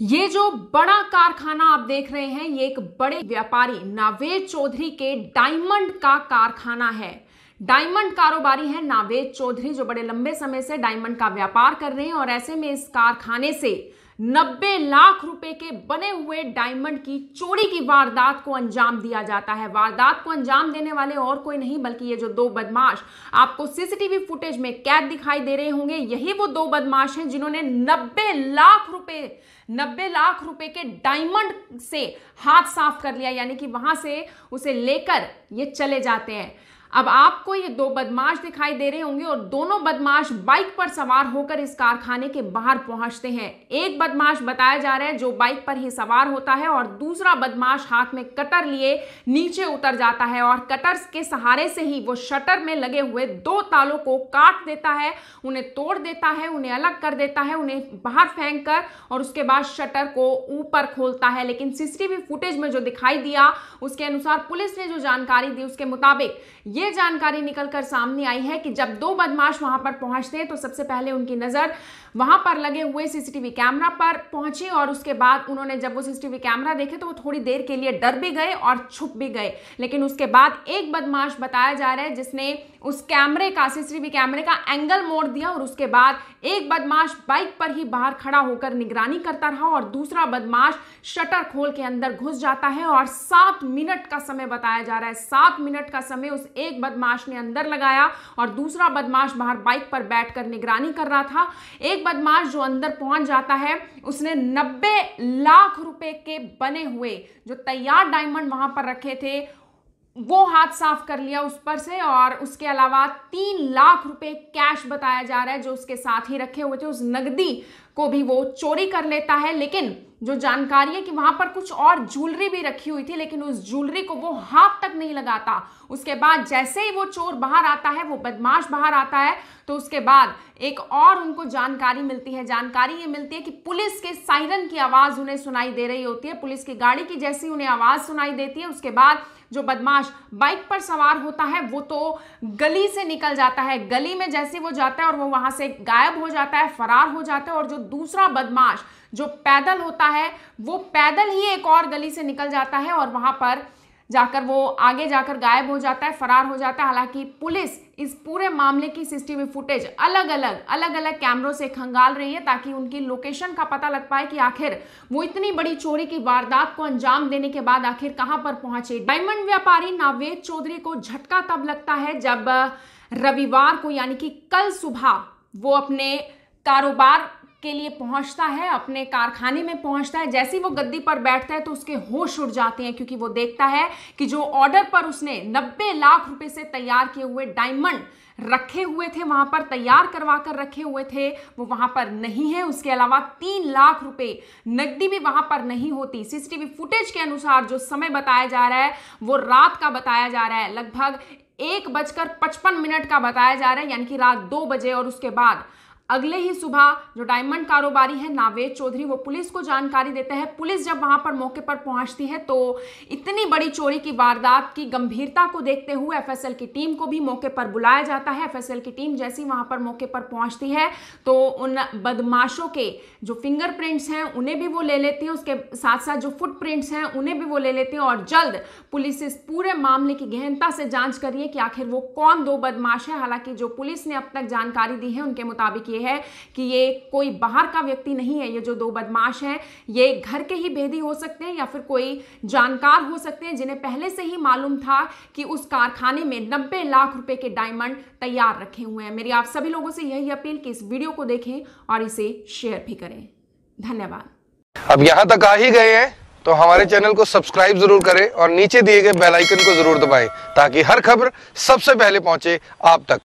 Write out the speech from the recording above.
ये जो बड़ा कारखाना आप देख रहे हैं ये एक बड़े व्यापारी नावेद चौधरी के डायमंड का कारखाना है डायमंड कारोबारी है नावेद चौधरी जो बड़े लंबे समय से डायमंड का व्यापार कर रहे हैं और ऐसे में इस कारखाने से नब्बे लाख रुपए के बने हुए डायमंड की चोरी की वारदात को अंजाम दिया जाता है वारदात को अंजाम देने वाले और कोई नहीं बल्कि ये जो दो बदमाश आपको सीसीटीवी फुटेज में कैद दिखाई दे रहे होंगे यही वो दो बदमाश हैं जिन्होंने नब्बे लाख रुपए नब्बे लाख रुपए के डायमंड से हाथ साफ कर लिया यानी कि वहां से उसे लेकर ये चले जाते हैं अब आपको ये दो बदमाश दिखाई दे रहे होंगे और दोनों बदमाश बाइक पर सवार होकर इस कारखाने के बाहर पहुंचते हैं एक बदमाश बताया जा रहा है जो बाइक पर ही सवार होता है और दूसरा बदमाश हाथ में कटर लिए नीचे उतर जाता है और कटर के सहारे से ही वो शटर में लगे हुए दो तालों को काट देता है उन्हें तोड़ देता है उन्हें अलग कर देता है उन्हें बाहर फेंक कर और उसके बाद शटर को ऊपर खोलता है लेकिन सीसीटीवी फुटेज में जो दिखाई दिया उसके अनुसार पुलिस ने जो जानकारी दी उसके मुताबिक ये ये जानकारी निकलकर सामने आई है कि जब दो बदमाश वहां पर पहुंचते हैं तो सबसे पहले उनकी नज़र वहां पर लगे हुए सीसीटीवी कैमरा पर पहुंची और उसके बाद उन्होंने जब वो सीसीटीवी कैमरा देखे तो वो थोड़ी देर के लिए डर भी गए और छुप भी गए लेकिन उसके बाद एक बदमाश बताया जा रहा है जिसने उस कैमरे का सीसीटीवी कैमरे का एंगल मोड़ दिया और उसके बाद एक बदमाश बाइक पर ही बाहर खड़ा होकर निगरानी करता रहा और दूसरा बदमाश शटर खोल के अंदर घुस जाता है और सात मिनट का समय बताया जा रहा है सात मिनट का समय उस एक एक बदमाश ने अंदर लगाया और दूसरा बदमाश बाहर बाइक पर बैठकर निगरानी कर रहा था एक बदमाश जो अंदर पहुंच जाता है उसने 90 लाख रुपए के बने हुए जो तैयार डायमंड वहां पर रखे थे वो हाथ साफ कर लिया उस पर से और उसके अलावा तीन लाख रुपए कैश बताया जा रहा है जो उसके साथ ही रखे हुए थे उस नगदी को भी वो चोरी कर लेता है लेकिन जो जानकारी है कि वहां पर कुछ और ज्वेलरी भी रखी हुई थी लेकिन उस ज्वेलरी को वो हाथ तक नहीं लगाता उसके बाद जैसे ही वो चोर बाहर आता है वो बदमाश बाहर आता है तो उसके बाद एक और उनको जानकारी मिलती है जानकारी ये मिलती है कि पुलिस के साइरन की आवाज़ उन्हें सुनाई दे रही होती है पुलिस की गाड़ी की जैसी उन्हें आवाज़ सुनाई देती है उसके बाद जो बदमाश बाइक पर सवार होता है वो तो गली से निकल जाता है गली में जैसे वो जाता है और वो वहां से गायब हो जाता है फरार हो जाता है और जो दूसरा बदमाश जो पैदल होता है वो पैदल ही एक और गली से निकल जाता है और वहां पर जाकर वो आगे जाकर गायब हो जाता है फरार हो जाता है हालांकि पुलिस इस पूरे मामले की सीसीटीवी फुटेज अलग अलग अलग अलग कैमरों से खंगाल रही है ताकि उनकी लोकेशन का पता लग पाए कि आखिर वो इतनी बड़ी चोरी की वारदात को अंजाम देने के बाद आखिर कहां पर पहुंचे डायमंड व्यापारी नावेद चौधरी को झटका तब लगता है जब रविवार को यानी कि कल सुबह वो अपने कारोबार के लिए पहुंचता है अपने कारखाने में पहुंचता है जैसे ही वो गद्दी पर बैठता है तो उसके होश उड़ जाते हैं क्योंकि वो देखता है कि जो ऑर्डर पर उसने 90 लाख रुपए से तैयार किए हुए डायमंड रखे हुए थे वहाँ पर तैयार करवा कर रखे हुए थे वो वहां पर नहीं है उसके अलावा तीन लाख रुपए नकदी भी वहाँ पर नहीं होती सीसीटीवी फुटेज के अनुसार जो समय बताया जा रहा है वो रात का बताया जा रहा है लगभग एक बजकर पचपन मिनट का बताया जा रहा है यानी कि रात दो बजे और उसके बाद अगले ही सुबह जो डायमंड कारोबारी है नावेद चौधरी वो पुलिस को जानकारी देते हैं पुलिस जब वहां पर मौके पर पहुंचती है तो इतनी बड़ी चोरी की वारदात की गंभीरता को देखते हुए एफएसएल की टीम को भी मौके पर बुलाया जाता है एफएसएल की टीम जैसी वहां पर मौके पर पहुंचती है तो उन बदमाशों के जो फिंगरप्रिंट्स हैं उन्हें भी वो ले लेती है उसके साथ साथ जो फुटप्रिंट्स हैं उन्हें भी वो ले लेती है और जल्द पुलिस इस पूरे मामले की गहनता से जांच करिए कि आखिर वो कौन दो बदमाश है हालांकि जो पुलिस ने अब तक जानकारी दी है उनके मुताबिक ये है कि ये कोई बाहर का व्यक्ति नहीं है ये जो दो बदमाश हैं ये घर के ही भेदी हो सकते हैं या फिर कोई जानकार हो सकते हैं जिन्हें पहले से ही मालूम था कि उस कारखाने में नब्बे लाख रुपए के डायमंड तैयार रखे हुए हैं मेरी आप सभी लोगों से यही अपील कि इस वीडियो को देखें और इसे शेयर भी करें धन्यवाद अब यहाँ तक आ ही गए हैं तो हमारे चैनल को सब्सक्राइब जरूर करें और नीचे दिए गए बेल आइकन को जरूर दबाएं ताकि हर खबर सबसे पहले पहुंचे आप तक